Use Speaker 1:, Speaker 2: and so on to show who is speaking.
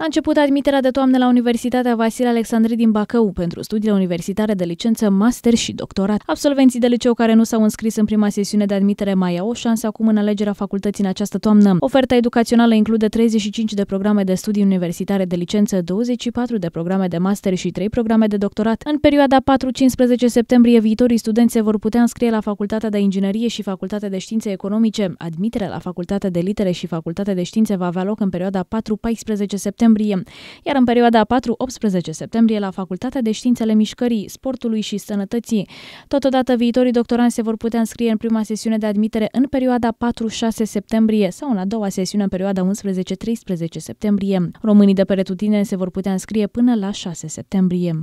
Speaker 1: A început admiterea de toamnă la Universitatea Vasile Alexandri din Bacău pentru studiile universitare de licență, master și doctorat. Absolvenții de liceu care nu s-au înscris în prima sesiune de admitere mai au o șansă acum în alegerea facultății în această toamnă. Oferta educațională include 35 de programe de studii universitare de licență, 24 de programe de master și 3 programe de doctorat. În perioada 4-15 septembrie, viitorii studenți se vor putea înscrie la Facultatea de Inginerie și Facultatea de Științe Economice. Admiterea la Facultatea de Litere și Facultatea de Științe va avea loc în perioada 4-14 septembrie septembrie, iar în perioada 4-18 septembrie la Facultatea de Științele Mișcării, Sportului și Sănătății. Totodată, viitorii doctoranți se vor putea înscrie în prima sesiune de admitere în perioada 4-6 septembrie sau în a doua sesiune în perioada 11-13 septembrie. Românii de peretutine se vor putea înscrie până la 6 septembrie.